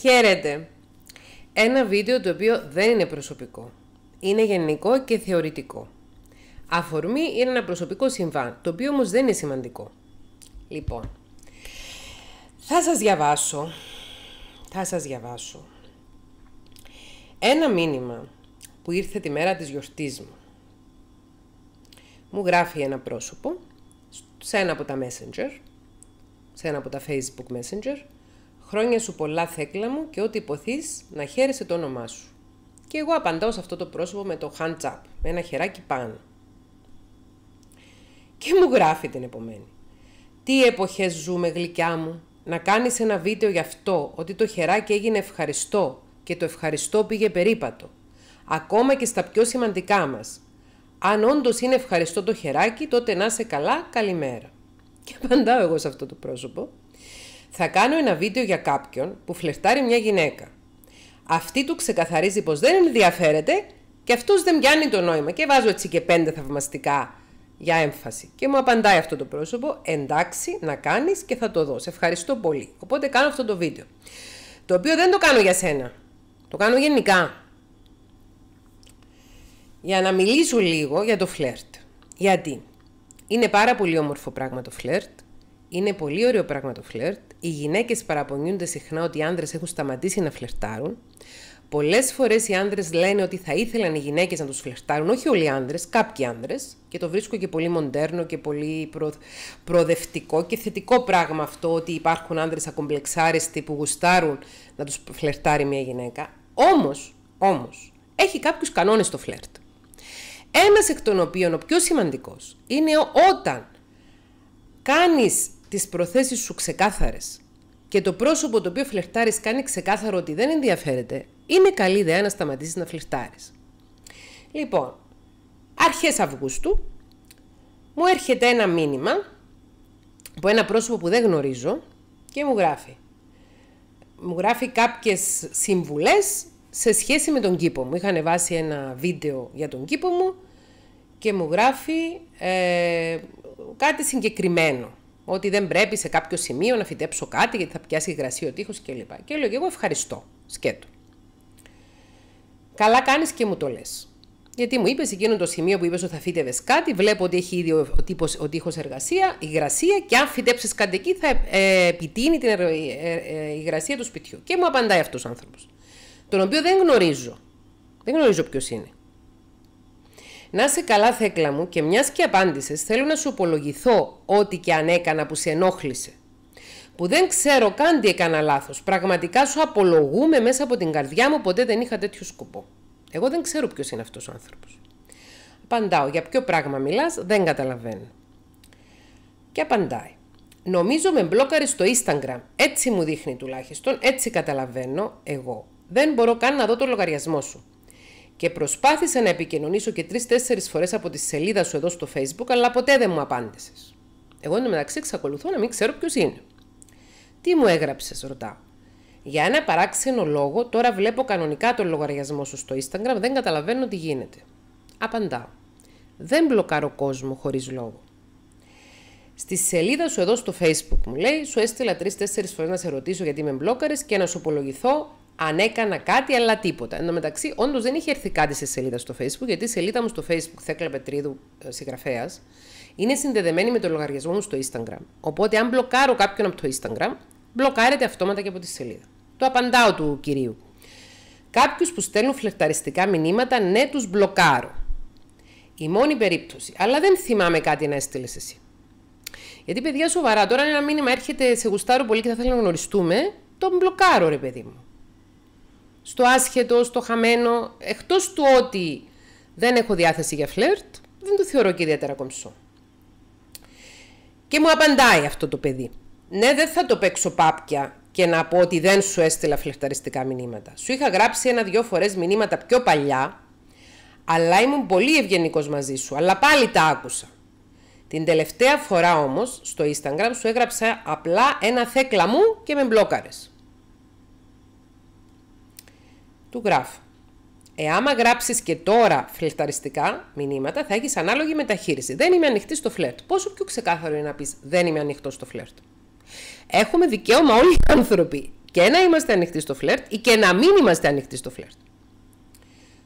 Χαίρετε! Ένα βίντεο το οποίο δεν είναι προσωπικό. Είναι γενικό και θεωρητικό. Αφορμή είναι ένα προσωπικό συμβάν, το οποίο όμως δεν είναι σημαντικό. Λοιπόν, θα σας διαβάσω, θα σας διαβάσω ένα μήνυμα που ήρθε τη μέρα της γιορτής μου. Μου γράφει ένα πρόσωπο σε ένα από τα Messenger, σε ένα από τα Facebook Messenger Χρόνια σου πολλά, Θέκλα μου, και ό,τι υποθείς να χαίρεσαι το όνομά σου. Και εγώ απαντάω σε αυτό το πρόσωπο με το hands up, με ένα χεράκι πάνω. Και μου γράφει την επομένη. Τι εποχές ζούμε γλυκιά μου, να κάνεις ένα βίντεο γι' αυτό, ότι το χεράκι έγινε ευχαριστώ και το ευχαριστώ πήγε περίπατο. Ακόμα και στα πιο σημαντικά μας. Αν όντως είναι ευχαριστώ το χεράκι, τότε να είσαι καλά, καλημέρα. Και απαντάω εγώ σε αυτό το πρόσωπο. Θα κάνω ένα βίντεο για κάποιον που φλερτάρει μια γυναίκα. Αυτή του ξεκαθαρίζει πως δεν ενδιαφέρεται και αυτός δεν πιάνει το νόημα και βάζω έτσι και πέντε θαυμαστικά για έμφαση. Και μου απαντάει αυτό το πρόσωπο, εντάξει να κάνεις και θα το δω, σε ευχαριστώ πολύ. Οπότε κάνω αυτό το βίντεο, το οποίο δεν το κάνω για σένα, το κάνω γενικά. Για να μιλήσω λίγο για το φλερτ. Γιατί είναι πάρα πολύ όμορφο πράγμα το φλερτ, είναι πολύ ωραίο πράγμα το φλερτ. Οι γυναίκες παραπονιούνται συχνά ότι οι άντρε έχουν σταματήσει να φλερτάρουν. Πολλές φορές οι άντρε λένε ότι θα ήθελαν οι γυναίκες να τους φλερτάρουν, όχι όλοι οι άντρε, κάποιοι άντρε, Και το βρίσκω και πολύ μοντέρνο και πολύ προ... προοδευτικό και θετικό πράγμα αυτό ότι υπάρχουν άντρε ακομπλεξάριστοι που γουστάρουν να τους φλερτάρει μια γυναίκα. Όμως, όμως, έχει κάποιους κανόνες το φλερτ. Ένας εκ των οποίων ο πιο σημαντικός είναι όταν κάνεις τις προθέσεις σου ξεκάθαρες και το πρόσωπο το οποίο φλερτάρεις κάνει ξεκάθαρο ότι δεν ενδιαφέρεται, είναι καλή ιδέα να σταματήσεις να φλερτάρεις. Λοιπόν, αρχές Αυγούστου μου έρχεται ένα μήνυμα από ένα πρόσωπο που δεν γνωρίζω και μου γράφει. Μου γράφει κάποιες συμβουλές σε σχέση με τον κήπο μου. είχαν βάσει ένα βίντεο για τον κήπο μου και μου γράφει ε, κάτι συγκεκριμένο ότι δεν πρέπει σε κάποιο σημείο να φυτέψω κάτι γιατί θα πιάσει υγρασία ο τείχος κλπ. Και λέω και εγώ ευχαριστώ, σκέτο. Καλά κάνεις και μου το λες. Γιατί μου είπες εκείνο το σημείο που είπες ότι θα φύτευες κάτι, βλέπω ότι έχει ήδη ο, τύπος, ο τείχος εργασία, υγρασία και αν φυτέψεις κάτι εκεί θα ε, ε, επιτείνει την υγρασία ε, του σπιτιού. Και μου απαντάει αυτός ο άνθρωπος. τον οποίο δεν γνωρίζω. Δεν γνωρίζω ποιος είναι. Να σε καλά, Θέκλα μου, και μιας και απάντησες, θέλω να σου απολογηθώ ό,τι και αν έκανα που σε ενόχλησε. Που δεν ξέρω καν τι έκανα λάθος. Πραγματικά σου απολογούμε μέσα από την καρδιά μου, ποτέ δεν είχα τέτοιο σκοπό. Εγώ δεν ξέρω ποιος είναι αυτός ο άνθρωπος. Απαντάω, για ποιο πράγμα μιλάς, δεν καταλαβαίνω. Και απαντάει. Νομίζω με μπλόκαρε στο Instagram. Έτσι μου δείχνει τουλάχιστον, έτσι καταλαβαίνω εγώ. Δεν μπορώ καν να δω το λογαριασμό σου. Και προσπάθησα να επικοινωνήσω και τρει-τέσσερι φορές από τη σελίδα σου εδώ στο Facebook, αλλά ποτέ δεν μου απάντησες. Εγώ εντωμεταξύ εξακολουθώ να μην ξέρω ποιος είναι. Τι μου έγραψες, ρωτά. Για ένα παράξενο λόγο, τώρα βλέπω κανονικά τον λογαριασμό σου στο Instagram, δεν καταλαβαίνω τι γίνεται. Απαντάω. Δεν μπλοκάρω κόσμο χωρίς λόγο. Στη σελίδα σου εδώ στο Facebook μου λέει: Σου έστειλα τρει-τέσσερι φορές να σε ρωτήσω γιατί με μπλόκαρες και να σου απολογηθώ αν έκανα κάτι, αλλά τίποτα. Εν τω μεταξύ, όντως δεν είχε έρθει κάτι σε σελίδα στο Facebook, γιατί η σελίδα μου στο Facebook, Θέκλα Πετρίδου, ε, συγγραφέας, είναι συνδεδεμένη με το λογαριασμό μου στο Instagram. Οπότε, αν μπλοκάρω κάποιον από το Instagram, μπλοκάρεται αυτόματα και από τη σελίδα. Το απαντάω του κυρίου. Κάποιους που στέλνουν φλεκταριστικά μηνύματα, ναι, τους μπλοκάρω. Η μόνη περίπτωση. Αλλά δεν θυμάμαι κάτι να έστειλες εσύ. Γιατί, παιδιά, σοβαρά, τώρα ένα μήνυμα έρχεται σε γουστάρω πολύ και θα θέλω να γνωριστούμε, τον μπλοκάρω, ρε παιδί μου στο άσχετο, στο χαμένο, εκτός του ότι δεν έχω διάθεση για φλερτ, δεν το θεωρώ και ιδιαίτερα κομψό. Και μου απαντάει αυτό το παιδί. Ναι, δεν θα το παίξω πάπια και να πω ότι δεν σου έστειλα φλερταριστικά μηνύματα. Σου είχα γράψει ένα-δυο φορές μηνύματα πιο παλιά, αλλά ήμουν πολύ ευγενικός μαζί σου, αλλά πάλι τα άκουσα. Την τελευταία φορά όμως, στο Instagram σου έγραψα απλά ένα θέκλα μου και με μπλόκαρες του «Ε, άμα γράψεις και τώρα φλερταριστικά μηνύματα, θα έχεις ανάλογη μεταχείριση. Δεν είμαι ανοιχτή στο φλερτ. Πόσο πιο ξεκάθαρο είναι να πεις Δεν είμαι ανοιχτό στο φλερτ. Έχουμε δικαίωμα όλοι οι άνθρωποι και να είμαστε ανοιχτοί στο φλερτ ή και να μην είμαστε ανοιχτοί στο φλερτ.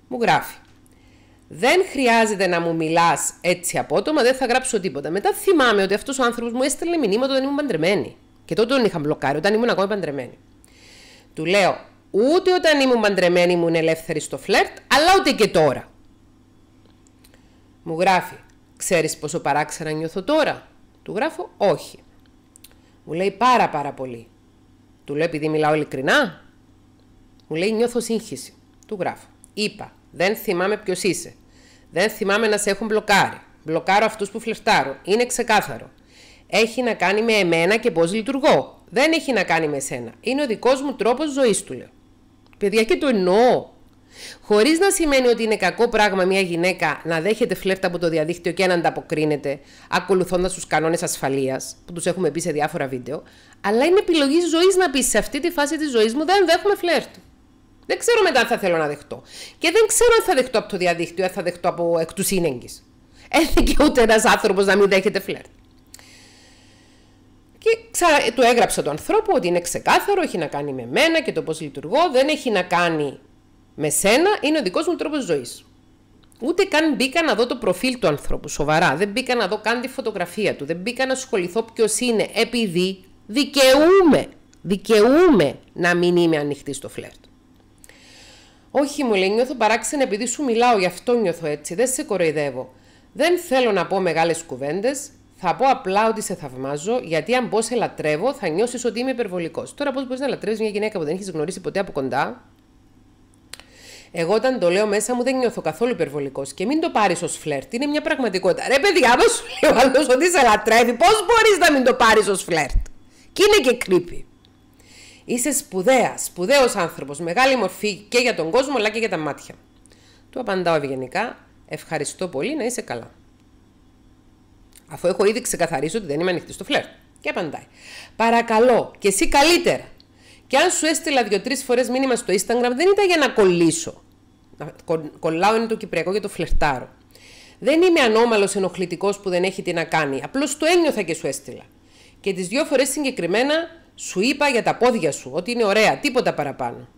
Μου γράφει. Δεν χρειάζεται να μου μιλάς έτσι απότομα, δεν θα γράψω τίποτα. Μετά θυμάμαι ότι αυτός ο άνθρωπος μου έστειλε μηνύματα όταν ήμουν παντρεμένη. Και τότε τον είχα μπλοκάρει, όταν ήμουν ακόμα παντρεμένη. Του λέω, Ούτε όταν ήμουν παντρεμένη ήμουν ελεύθερη στο φλερτ, αλλά ούτε και τώρα. Μου γράφει, ξέρεις πόσο παράξερα νιώθω τώρα. Του γράφω, όχι. Μου λέει πάρα πάρα πολύ. Του λέει, επειδή μιλάω ειλικρινά. Μου λέει νιώθω σύγχυση. Του γράφω. Είπα, δεν θυμάμαι ποιος είσαι. Δεν θυμάμαι να σε έχουν μπλοκάρει. Μπλοκάρω αυτούς που φλερτάρω. Είναι ξεκάθαρο. Έχει να κάνει με εμένα και πώς λειτουργώ. Δεν έχει να κάνει με σένα. Είναι ο δικός μου τρόπος ζωής, του λέω. Παιδιά και το εννοώ. Χωρίς να σημαίνει ότι είναι κακό πράγμα μια γυναίκα να δέχεται φλερτ από το διαδίκτυο και να ανταποκρίνεται ακολουθώντας τους κανόνες ασφαλείας που τους έχουμε πει σε διάφορα βίντεο, αλλά είναι επιλογή ζωής να πεις σε αυτή τη φάση της ζωής μου δεν δέχομαι φλερτ. Δεν ξέρω μετά αν θα θέλω να δεχτώ. Και δεν ξέρω αν θα δεχτώ από το διαδίκτυο, αν θα δεχτώ από εκ του σύνεγγυ. Έθηκε ούτε ένας άνθρωπος να μην δέχεται φλερτ. Και ξα... του έγραψα τον ανθρώπου ότι είναι ξεκάθαρο, έχει να κάνει με μένα και το πώς λειτουργώ, δεν έχει να κάνει με σένα, είναι ο δικός μου τρόπος ζωής. Ούτε καν μπήκα να δω το προφίλ του ανθρώπου, σοβαρά. Δεν μπήκα να δω καν τη φωτογραφία του. Δεν μπήκα να ασχοληθώ ποιος είναι, επειδή δικαιούμαι, δικαιούμαι να μην είμαι ανοιχτή στο φλερτ. Όχι, μου λέει, νιώθω παράξενο επειδή σου μιλάω, γι' αυτό νιώθω έτσι. Δεν σε κοροϊδεύω. Δεν θέλω να πω μεγάλες κουβέντες. Θα πω απλά ότι σε θαυμάζω, γιατί αν πω σε λατρεύω, θα νιώσεις ότι είμαι υπερβολικός. Τώρα, πώς μπορείς να λατρεύεις μια γυναίκα που δεν έχεις γνωρίσει ποτέ από κοντά. Εγώ όταν το λέω μέσα μου δεν νιώθω καθόλου υπερβολικός και μην το πάρεις ως φλερτ. Είναι μια πραγματικότητα. Ρε, παιδιά, πώ σου λέει ο άλλος ότι σε λατρεύει, πώς μπορείς να μην το πάρεις ως φλερτ. Και είναι και creepy. Είσαι σπουδαία, σπουδαίος άνθρωπος, μεγάλη μορφή και για τον κόσμο αλλά και για τα μάτια. Του απαντάω ευγενικά. Ευχαριστώ πολύ, να είσαι καλά. Αφού έχω ήδη ξεκαθαρίσει ότι δεν είμαι ανοιχτή στο φλερτ. Και απαντάει. Παρακαλώ, και εσύ καλύτερα. Και αν σου έστειλα δύο-τρει φορές μήνυμα στο Instagram, δεν ήταν για να κολλήσω. Κολλάω είναι το κυπριακό για το φλερτάρω. Δεν είμαι ανώμαλος ενοχλητικός που δεν έχει τι να κάνει. Απλώς το ένιωθα και σου έστειλα. Και τις δύο φορές συγκεκριμένα σου είπα για τα πόδια σου ότι είναι ωραία, τίποτα παραπάνω.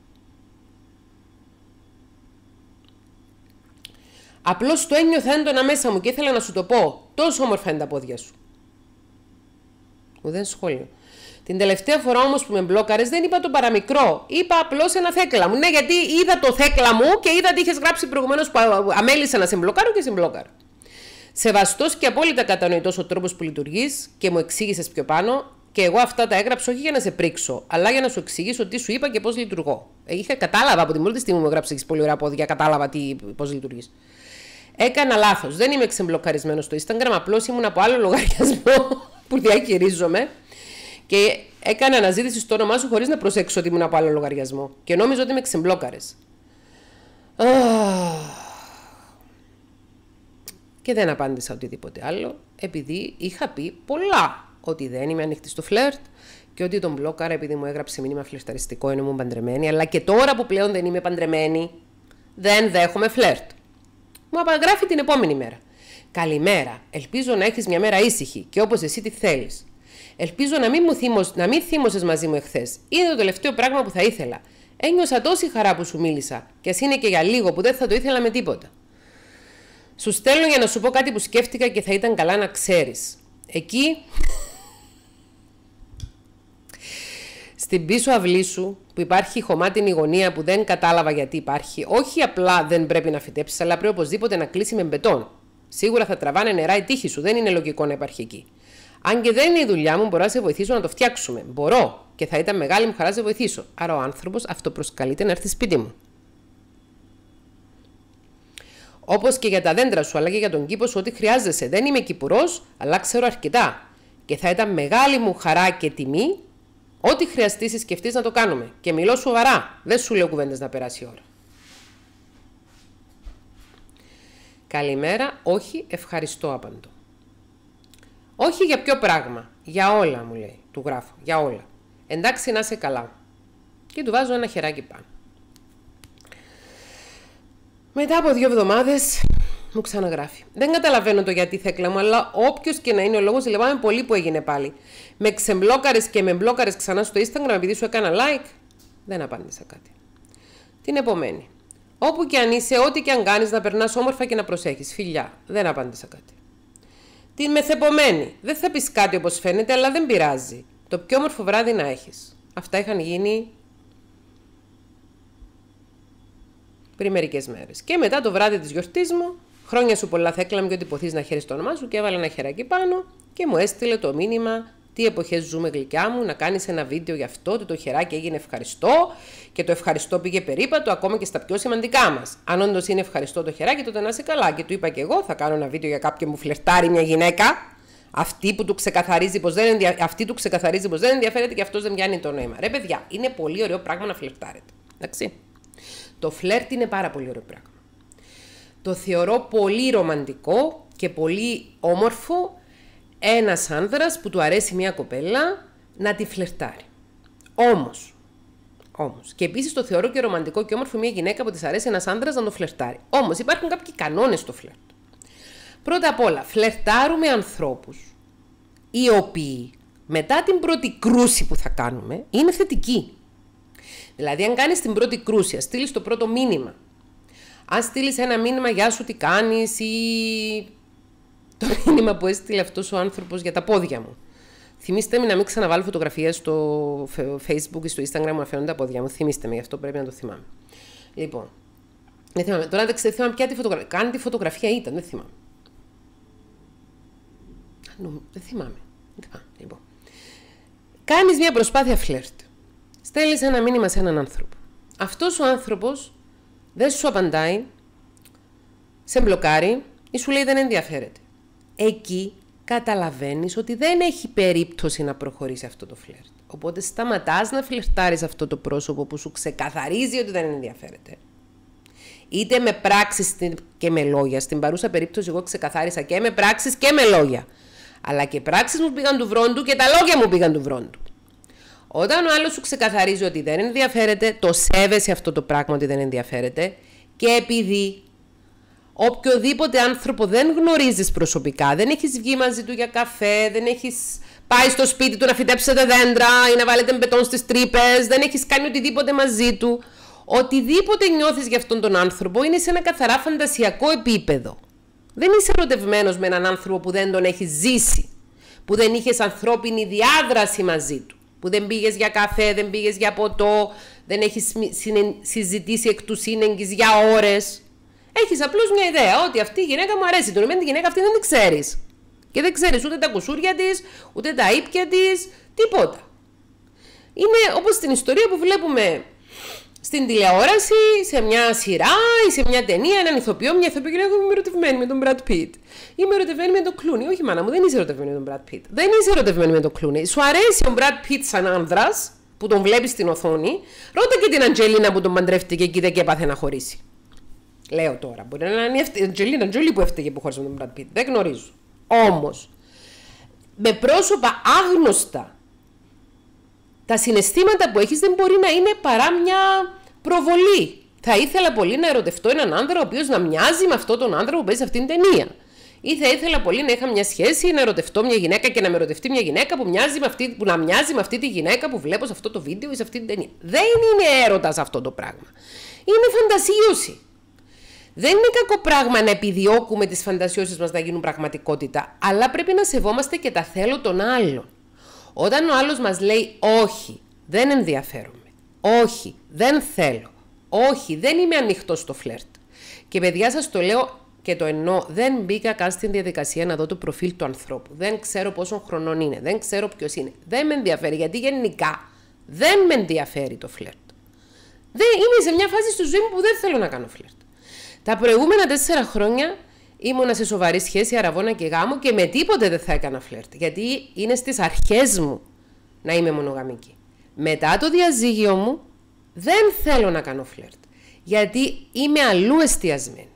Απλώς το ένιωθα έντονα μέσα μου και ήθελα να σου το πω. Τόσο όμορφα είναι τα πόδια σου. δεν σχόλιο. Την τελευταία φορά όμως που με μπλόκαρες, δεν είπα το παραμικρό. Είπα απλώς ένα θέκλα μου. Ναι, γιατί είδα το θέκλα μου και είδα τι είχες γράψει προηγουμένως που αμέλησα να σε μπλοκάρω και σε μπλόκαρ. Σεβαστός και απόλυτα κατανοητός ο τρόπος που λειτουργείς και μου εξήγησες πιο πάνω, και εγώ αυτά τα έγραψα όχι για να σε πρίξω, αλλά για να σου εξηγήσω τι σου είπα και πώς λειτουργώ. Ε, είχα κατάλαβα από την πρώτη στιγμή μου έγραψες πολύ ωραία πόδια, κατάλαβα πώς λειτουργείς. Έκανα λάθος. Δεν είμαι ξεμπλοκαρισμένος στο Instagram, απλώς ήμουν από άλλο λογαριασμό που διαχειρίζομαι και έκανα αναζήτηση στο όνομά σου χωρίς να προσέξω ότι ήμουν από άλλο λογαριασμό. Και νόμιζα ότι είμαι ξεμπλόκαρες. Και δεν απάντησα οτιδήποτε άλλο, επειδή είχα πει πολλά ότι δεν είμαι ανοιχτή στο φλερτ και ότι τον μπλόκαρα επειδή μου έγραψε μήνυμα φλερταριστικό ενώ ήμουν παντρεμένη, αλλά και τώρα που πλέον δεν είμαι παντρεμένη, δεν δέχομαι φλερτ. Μου απαγράφει την επόμενη μέρα. Καλημέρα. Ελπίζω να έχεις μια μέρα ήσυχη και όπως εσύ τη θέλεις. Ελπίζω να μην, μου θύμωσες μαζί μου εχθές. Είναι το τελευταίο πράγμα που θα ήθελα. Ένιωσα τόση χαρά που σου μίλησα, Και ας είναι και για λίγο που δεν θα το ήθελα με τίποτα. Σου στέλνω για να σου πω κάτι που σκέφτηκα και θα ήταν καλά να ξέρεις. Εκεί στην πίσω αυλή σου που υπάρχει χωμάτινη γωνία που δεν κατάλαβα γιατί υπάρχει, όχι απλά δεν πρέπει να φυτέψεις, αλλά πρέπει οπωσδήποτε να κλείσει με μπετόν. Σίγουρα θα τραβάνε νερά η τύχη σου, δεν είναι λογικό να υπάρχει εκεί. Αν και δεν είναι η δουλειά μου, μπορώ να σε βοηθήσω να το φτιάξουμε. Μπορώ και θα ήταν μεγάλη μου χαρά να σε βοηθήσω. Άρα ο άνθρωπος αυτοπροσκαλείται να έρθει σπίτι μου. Όπως και για τα δέντρα σου, αλλά και για τον κήπο σου, ό,τι χρειάζεσαι. Δεν είμαι κυπουρό, αλλά ξέρω αρκετά. Και θα ήταν μεγάλη μου χαρά και τιμή Ό,τι χρειαστεί σκεφτείς να το κάνουμε. Και μιλώ σοβαρά. Δεν σου λέω κουβέντες να περάσει η ώρα. Καλημέρα, όχι, ευχαριστώ, απαντώ. Όχι για ποιο πράγμα. Για όλα, μου λέει. Του γράφω. Για όλα. Εντάξει, να είσαι καλά. Και του βάζω ένα χεράκι πάνω. Μετά από δύο εβδομάδες μου ξαναγράφει. Δεν καταλαβαίνω το γιατί θέκλα μου, αλλά όποιος και να είναι ο λόγος, λυπάμαι πολύ που έγινε πάλι με ξεμπλόκαρες και με μπλόκαρες ξανά στο Instagram επειδή σου έκανα like. Δεν απάντησα κάτι. Την επομένη. Όπου και αν είσαι, ό,τι και αν κάνεις, να περνάς όμορφα και να προσέχεις. Φιλιά. Δεν απάντησα κάτι. Την μεθεπομένη. Δεν θα πεις κάτι όπως φαίνεται, αλλά δεν πειράζει. Το πιο όμορφο βράδυ να έχεις. Αυτά είχαν γίνει πριν μερικές μέρες. Και μετά το βράδυ της γιορτής μου, χρόνια σου πολλά θα έκλαμε και ότι ποθείς να χαιρεστεί το όνομά σου και έβαλε ένα χεράκι πάνω και μου έστειλε το μήνυμα τι εποχές ζούμε γλυκιά μου, να κάνεις ένα βίντεο γι' αυτό, ότι το χεράκι έγινε ευχαριστώ και το ευχαριστώ πήγε περίπατο ακόμα και στα πιο σημαντικά μας. Αν όντως είναι ευχαριστώ το χεράκι τότε να είσαι καλά και του είπα και εγώ θα κάνω ένα βίντεο για κάποιον που φλερτάρει μια γυναίκα. Αυτή, που του ξεκαθαρίζει πως δεν ενδια... δεν ενδιαφέρεται και αυτός δεν πιάνει το νόημα. Ρε παιδιά, είναι πολύ ωραίο πράγμα να φλερτάρετε. Εντάξει. Το φλερτ είναι πάρα πολύ ωραίο πράγμα. Το θεωρώ πολύ ρομαντικό και πολύ όμορφο ένας άνδρας που του αρέσει μια κοπέλα να τη φλερτάρει. Όμως, όμως, και επίσης το θεωρώ και ρομαντικό και όμορφο μια γυναίκα που της αρέσει ένας άνδρας να το φλερτάρει. Όμως υπάρχουν κάποιοι κανόνες στο φλερτ. Πρώτα απ' όλα, φλερτάρουμε ανθρώπους οι οποίοι μετά την πρώτη κρούση που θα κάνουμε είναι θετικοί. Δηλαδή, αν κάνεις την πρώτη κρούση, ας στείλεις το πρώτο μήνυμα, αν στείλεις ένα μήνυμα, Γεια σου, τι κάνεις, ή το μήνυμα που έστειλε αυτός ο άνθρωπος για τα πόδια μου. Θυμήστε με να μην ξαναβάλω φωτογραφίες στο Facebook ή στο Instagram μου φαίνονται τα πόδια μου. Θυμήστε με, γι' αυτό πρέπει να το θυμάμαι. Λοιπόν, δεν θυμάμαι. Τώρα δεν ξέρω, θυμάμαι ποια τη φωτογραφία. Καν τη φωτογραφία ήταν, δεν θυμάμαι. Δεν θυμάμαι. Λοιπόν. Κάνεις μια προσπάθεια φλερτ. Στέλνεις ένα μήνυμα σε έναν άνθρωπο. Αυτός ο άνθρωπος δεν σου απαντάει, σε μπλοκάρει ή σου λέει δεν ενδιαφέρεται εκεί καταλαβαίνεις ότι δεν έχει περίπτωση να προχωρήσει αυτό το φλερτ. Οπότε σταματάς να φλερτάρεις αυτό το πρόσωπο που σου ξεκαθαρίζει ότι δεν ενδιαφέρεται. Είτε με πράξεις και με λόγια. Στην παρούσα περίπτωση εγώ ξεκαθάρισα και με πράξεις και με λόγια. Αλλά και πράξεις μου πήγαν του βρόντου και τα λόγια μου πήγαν του βρόντου. Όταν ο άλλος σου ξεκαθαρίζει ότι δεν ενδιαφέρεται, το σέβεσαι αυτό το πράγμα ότι δεν ενδιαφέρεται και επειδή οποιοδήποτε άνθρωπο δεν γνωρίζεις προσωπικά, δεν έχεις βγει μαζί του για καφέ, δεν έχεις πάει στο σπίτι του να τα δέντρα ή να βάλετε μπετόν στις τρύπες, δεν έχεις κάνει οτιδήποτε μαζί του. Οτιδήποτε νιώθεις για αυτόν τον άνθρωπο είναι σε ένα καθαρά φαντασιακό επίπεδο. Δεν είσαι ερωτευμένος με έναν άνθρωπο που δεν τον έχεις ζήσει, που δεν είχες ανθρώπινη διάδραση μαζί του, που δεν πήγες για καφέ, δεν πήγες για ποτό, δεν έχεις συζητήσει εκ του σύνεγγυς για ώρες. Έχεις απλώς μια ιδέα ότι αυτή η γυναίκα μου αρέσει. ότι τη γυναίκα αυτή δεν την ξέρεις. Και δεν ξέρεις ούτε τα κουσούρια της, ούτε τα ύπια της, τίποτα. Είναι όπως στην ιστορία που βλέπουμε στην τηλεόραση, σε μια σειρά ή σε μια ταινία, έναν ηθοποιό, μια ηθοποιό γυναίκα που είμαι ερωτευμένη με τον Brad Pitt. Είμαι ερωτευμένη με τον Κλούνι. Όχι, μάνα μου, δεν είσαι ερωτευμένη με τον Brad Pitt. Δεν είσαι ερωτευμένη με τον Κλούνι. Σου αρέσει ο Brad Pitt σαν άνδρας που τον βλέπεις στην οθόνη. Ρώτα και την Αντζελίνα που τον παντρεύτηκε και και έπαθε να χωρίσει. Λέω τώρα. Μπορεί να είναι η Αντζελίνα Τζολί που έφταιγε που χώρισε με τον Μπραντ Πιτ. Δεν γνωρίζω. Όμως, με πρόσωπα άγνωστα, τα συναισθήματα που έχεις δεν μπορεί να είναι παρά μια προβολή. Θα ήθελα πολύ να ερωτευτώ έναν άνδρα ο οποίος να μοιάζει με αυτόν τον άνδρα που παίζει αυτήν την ταινία. Ή θα ήθελα πολύ να είχα μια σχέση, να ερωτευτώ μια γυναίκα και να με ερωτευτεί μια γυναίκα που, με αυτή, που να μοιάζει με αυτή τη γυναίκα που βλέπω σε αυτό το βίντεο ή σε αυτή την ταινία. Δεν είναι έρωτας αυτό το πράγμα. Είναι φαντασίωση. Δεν είναι κακό πράγμα να επιδιώκουμε τις φαντασιώσεις μας να γίνουν πραγματικότητα, αλλά πρέπει να σεβόμαστε και τα θέλω των άλλων. Όταν ο άλλος μας λέει όχι, δεν ενδιαφέρομαι, όχι, δεν θέλω, όχι, δεν είμαι ανοιχτό στο φλερτ. Και παιδιά σας το λέω και το εννοώ, δεν μπήκα καν στην διαδικασία να δω το προφίλ του ανθρώπου. Δεν ξέρω πόσο χρονών είναι, δεν ξέρω ποιος είναι. Δεν με ενδιαφέρει, γιατί γενικά δεν με ενδιαφέρει το φλερτ. Δεν, είμαι σε μια φάση στη ζωή μου που δεν θέλω να κάνω φλερτ. Τα προηγούμενα τέσσερα χρόνια ήμουνα σε σοβαρή σχέση αραβόνα και γάμο και με τίποτε δεν θα έκανα φλερτ. Γιατί είναι στις αρχές μου να είμαι μονογαμική. Μετά το διαζύγιο μου δεν θέλω να κάνω φλερτ. Γιατί είμαι αλλού εστιασμένη.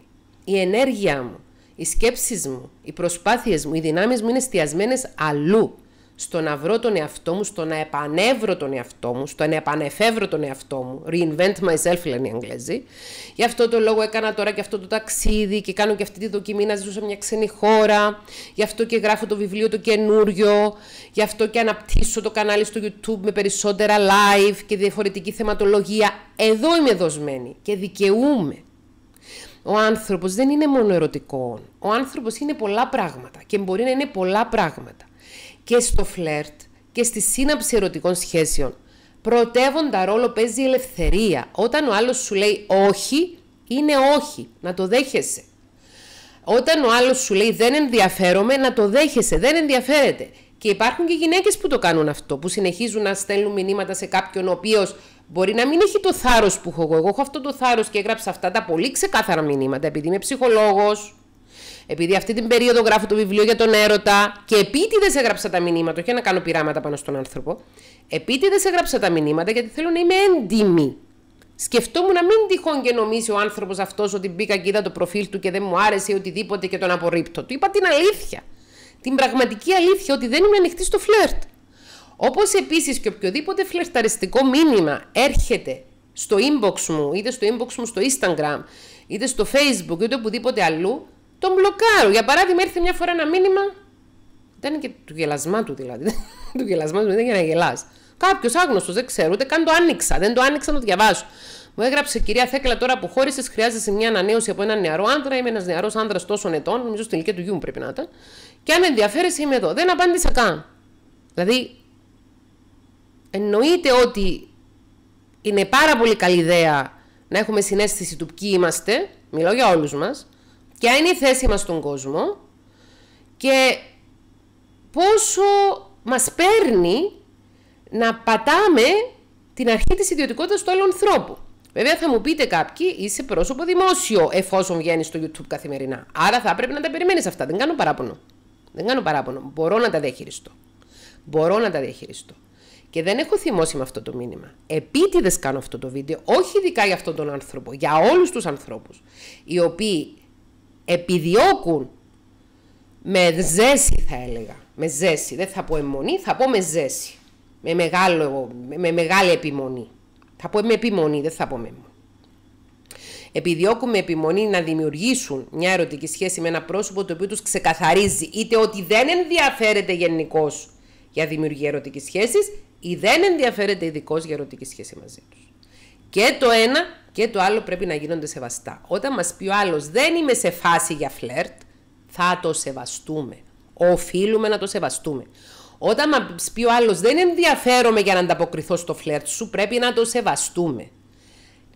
Η ενέργειά μου, οι σκέψεις μου, οι προσπάθειες μου, οι δυνάμεις μου είναι εστιασμένες αλλού στο να βρω τον εαυτό μου, στο να επανεύρω τον εαυτό μου, στο να επανεφεύρω τον εαυτό μου. Reinvent myself λένε οι Αγγλέζοι. Γι' αυτό το λόγο έκανα τώρα και αυτό το ταξίδι και κάνω και αυτή τη δοκιμή να ζήσω σε μια ξένη χώρα. Γι' αυτό και γράφω το βιβλίο το καινούριο. Γι' αυτό και αναπτύσσω το κανάλι στο YouTube με περισσότερα live και διαφορετική θεματολογία. Εδώ είμαι δοσμένη και δικαιούμαι. Ο άνθρωπος δεν είναι μόνο ερωτικός. Ο άνθρωπος είναι πολλά πράγματα και μπορεί να είναι πολλά πράγματα και στο φλερτ και στη σύναψη ερωτικών σχέσεων. Πρωτεύοντα ρόλο παίζει η ελευθερία. Όταν ο άλλος σου λέει όχι, είναι όχι. Να το δέχεσαι. Όταν ο άλλος σου λέει δεν ενδιαφέρομαι, να το δέχεσαι. Δεν ενδιαφέρεται. Και υπάρχουν και γυναίκες που το κάνουν αυτό, που συνεχίζουν να στέλνουν μηνύματα σε κάποιον ο οποίος μπορεί να μην έχει το θάρρος που έχω εγώ. Εγώ έχω αυτό το θάρρος και έγραψα αυτά τα πολύ ξεκάθαρα μηνύματα, επειδή είμαι ψυχολόγος, επειδή αυτή την περίοδο γράφω το βιβλίο για τον έρωτα και επίτηδες έγραψα τα μηνύματα, όχι να κάνω πειράματα πάνω στον άνθρωπο. Επίτηδες έγραψα τα μηνύματα γιατί θέλω να είμαι έντιμη. Σκεφτόμουν να μην τυχόν και νομίζει ο άνθρωπος αυτός ότι μπήκα και είδα το προφίλ του και δεν μου άρεσε ή οτιδήποτε και τον απορρίπτω. Του είπα την αλήθεια. Την πραγματική αλήθεια ότι δεν είμαι ανοιχτή στο φλερτ. Όπως επίσης και οποιοδήποτε φλερταριστικό μήνυμα έρχεται στο inbox μου, είτε στο inbox μου στο Instagram, είτε στο Facebook, είτε οπουδήποτε αλλού, τον μπλοκάρω. Για παράδειγμα, ήρθε μια φορά ένα μήνυμα. Ήταν και του γελασμάτου δηλαδή. του γελασμάτου δεν για να γελάς. Κάποιος άγνωστος, δεν ξέρω, ούτε καν το άνοιξα. Δεν το άνοιξα να το διαβάσω. Μου έγραψε κυρία Θέκλα τώρα που χώρισες, χρειάζεσαι μια ανανέωση από έναν νεαρό άντρα. Είμαι ένας νεαρός άντρα τόσων ετών, νομίζω στην ηλικία του γιού μου πρέπει να ήταν. Και αν ενδιαφέρεσαι, είμαι εδώ. Δεν απάντησα καν. Δηλαδή, εννοείται ότι είναι πάρα πολύ καλή ιδέα να έχουμε συνέστηση του ποιοι είμαστε. Μιλάω για όλους μας ποια είναι η θέση μας στον κόσμο και πόσο μας παίρνει να πατάμε την αρχή της ιδιωτικότητας του άλλου ανθρώπου. Βέβαια θα μου πείτε κάποιοι, είσαι πρόσωπο δημόσιο εφόσον βγαίνεις στο YouTube καθημερινά. Άρα θα πρέπει να τα περιμένεις αυτά. Δεν κάνω παράπονο. Δεν κάνω παράπονο. Μπορώ να τα διαχειριστώ. Μπορώ να τα διαχειριστώ. Και δεν έχω θυμώσει με αυτό το μήνυμα. Επίτηδες κάνω αυτό το βίντεο, όχι ειδικά για αυτόν τον άνθρωπο, για όλους τους ανθρώπους, οι οποίοι επιδιώκουν με ζέση θα έλεγα, με ζέση, δεν θα πω αιμονή, θα πω με ζέση, με, μεγάλο, με μεγάλη επιμονή. Θα πω με επιμονή, δεν θα πω με εμμονή. Επιδιώκουν με επιμονή να δημιουργήσουν μια ερωτική σχέση με ένα πρόσωπο το οποίο τους ξεκαθαρίζει είτε ότι δεν ενδιαφέρεται γενικώς για δημιουργία ερωτικής σχέσης ή δεν ενδιαφέρεται ειδικώς για ερωτική σχέση μαζί τους. Και το ένα και το άλλο πρέπει να γίνονται σεβαστά. Όταν μας πει ο άλλος δεν είμαι σε φάση για φλερτ, θα το σεβαστούμε. Οφείλουμε να το σεβαστούμε. Όταν μας πει ο άλλος, δεν ενδιαφέρομαι για να ανταποκριθώ στο φλερτ σου, πρέπει να το σεβαστούμε.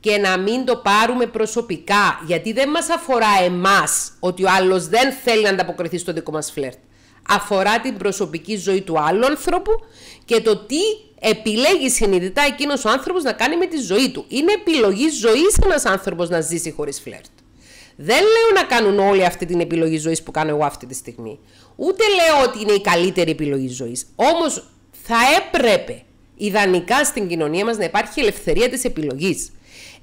Και να μην το πάρουμε προσωπικά, γιατί δεν μας αφορά εμάς ότι ο άλλος δεν θέλει να ανταποκριθεί στο δικό μας φλερτ. Αφορά την προσωπική ζωή του άλλου ανθρώπου και το τι επιλέγει συνειδητά εκείνος ο άνθρωπος να κάνει με τη ζωή του. Είναι επιλογή ζωής ένας άνθρωπος να ζήσει χωρίς φλερτ. Δεν λέω να κάνουν όλοι αυτή την επιλογή ζωής που κάνω εγώ αυτή τη στιγμή. Ούτε λέω ότι είναι η καλύτερη επιλογή ζωής. Όμως θα έπρεπε ιδανικά στην κοινωνία μας να υπάρχει ελευθερία της επιλογής.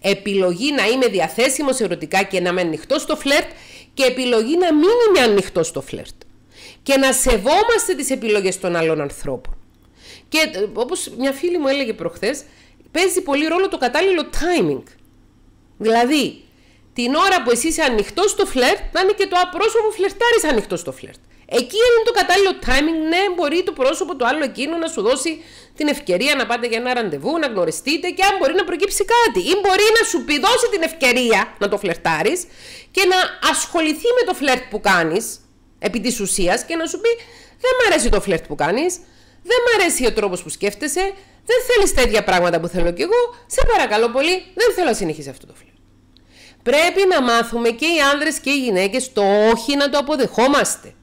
Επιλογή να είμαι διαθέσιμος ερωτικά και να είμαι ανοιχτός στο φλερτ και επιλογή να μην είμαι ανοιχτός στο φλερτ. Και να σεβόμαστε τις επιλογές των άλλων ανθρώπων. Και ε, όπως μια φίλη μου έλεγε προχθές, παίζει πολύ ρόλο το κατάλληλο timing. Δηλαδή, την ώρα που εσύ είσαι ανοιχτός στο φλερτ, να είναι και το πρόσωπο φλερτάρεις ανοιχτός στο φλερτ. Εκεί είναι το κατάλληλο timing. Ναι, μπορεί το πρόσωπο του άλλου εκείνου να σου δώσει την ευκαιρία να πάτε για ένα ραντεβού, να γνωριστείτε και αν μπορεί να προκύψει κάτι. Ή μπορεί να σου πει δώσει την ευκαιρία να το φλερτάρεις και να ασχοληθεί με το φλερτ που κάνεις επί της ουσίας και να σου πει Δεν μου αρέσει το φλερτ που κάνεις. Δεν μ' αρέσει ο τρόπος που σκέφτεσαι. Δεν θέλεις τέτοια πράγματα που θέλω κι εγώ. Σε παρακαλώ πολύ, δεν θέλω να συνεχίσει αυτό το φλερ. Πρέπει να μάθουμε και οι άνδρες και οι γυναίκες το όχι να το αποδεχόμαστε.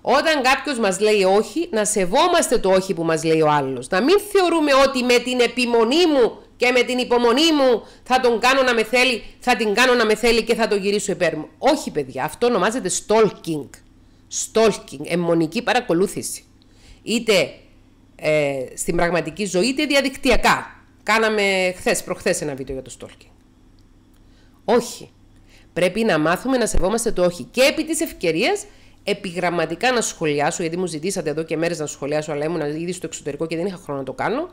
Όταν κάποιος μας λέει όχι, να σεβόμαστε το όχι που μας λέει ο άλλος. Να μην θεωρούμε ότι με την επιμονή μου και με την υπομονή μου θα τον κάνω να με θέλει, θα την κάνω να με θέλει και θα τον γυρίσω υπέρ μου. Όχι παιδιά, αυτό ονομάζεται stalking. Stalking, εμμονική παρακολούθηση. Είτε ε, στην πραγματική ζωή, είτε διαδικτυακά. Κάναμε χθες, προχθές ένα βίντεο για το stalking. Όχι. Πρέπει να μάθουμε να σεβόμαστε το όχι. Και επί της ευκαιρίας, επιγραμματικά να σχολιάσω, γιατί μου ζητήσατε εδώ και μέρες να σχολιάσω, αλλά ήμουν ήδη στο εξωτερικό και δεν είχα χρόνο να το κάνω.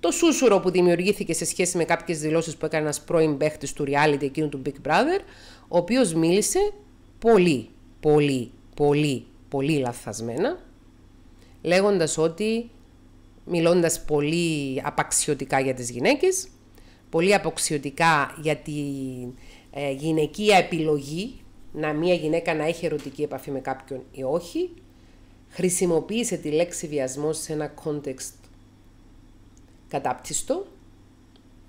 Το σούσουρο που δημιουργήθηκε σε σχέση με κάποιες δηλώσεις που έκανε ένας πρώην παίχτης του reality, εκείνου του Big Brother, ο οποίος μίλησε πολύ, πολύ, πολύ, πολύ λαθασμένα, λέγοντας ότι μιλώντας πολύ απαξιωτικά για τις γυναίκες, πολύ αποξιωτικά για τη ε, γυναικεία επιλογή, να μία γυναίκα να έχει ερωτική επαφή με κάποιον ή όχι, χρησιμοποίησε τη λέξη βιασμός σε ένα context κατάπτυστο,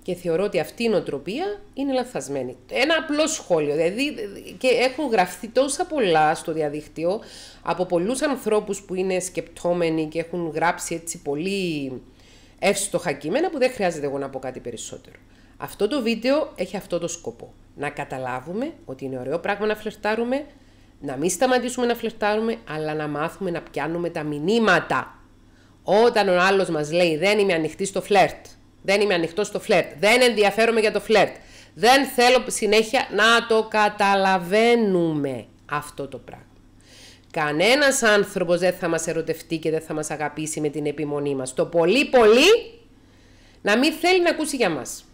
και θεωρώ ότι αυτή η νοοτροπία είναι λανθασμένη. Ένα απλό σχόλιο. Δηλαδή, και έχουν γραφτεί τόσα πολλά στο διαδίκτυο από πολλούς ανθρώπους που είναι σκεπτόμενοι και έχουν γράψει έτσι πολύ εύστοχα κείμενα που δεν χρειάζεται εγώ να πω κάτι περισσότερο. Αυτό το βίντεο έχει αυτό το σκοπό. Να καταλάβουμε ότι είναι ωραίο πράγμα να φλερτάρουμε, να μην σταματήσουμε να φλερτάρουμε, αλλά να μάθουμε να πιάνουμε τα μηνύματα. Όταν ο άλλος μας λέει δεν είμαι ανοιχτή στο φλερτ, δεν είμαι ανοιχτό στο φλερτ. Δεν ενδιαφέρομαι για το φλερτ. Δεν θέλω συνέχεια να το καταλαβαίνουμε αυτό το πράγμα. Κανένας άνθρωπος δεν θα μας ερωτευτεί και δεν θα μας αγαπήσει με την επιμονή μας. Το πολύ πολύ να μην θέλει να ακούσει για μας.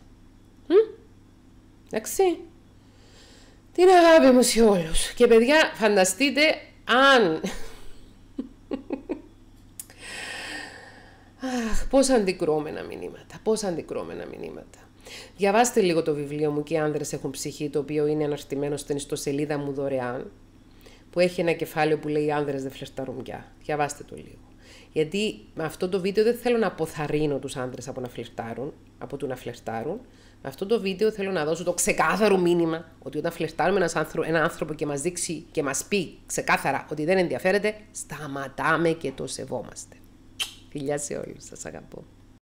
Εντάξει. Την αγάπη μου σε όλους. Και παιδιά φανταστείτε αν Αχ, πόσα αντικρώμενα μηνύματα, πόσα αντικρώμενα μηνύματα. Διαβάστε λίγο το βιβλίο μου και οι άνδρες έχουν ψυχή, το οποίο είναι αναρτημένο στην ιστοσελίδα μου δωρεάν, που έχει ένα κεφάλαιο που λέει «Οι άνδρες δεν φλερτάρουν πια. Διαβάστε το λίγο. Γιατί με αυτό το βίντεο δεν θέλω να αποθαρρύνω τους άνδρες από, να φλερτάρουν, από το να φλερτάρουν. Με αυτό το βίντεο θέλω να δώσω το ξεκάθαρο μήνυμα ότι όταν φλερτάρουμε ένας άνθρωπο, ένα άνθρωπο και μας δείξει και μας πει ξεκάθαρα ότι δεν ενδιαφέρεται, σταματάμε και το σεβόμαστε. Filha se olhos, se acabou.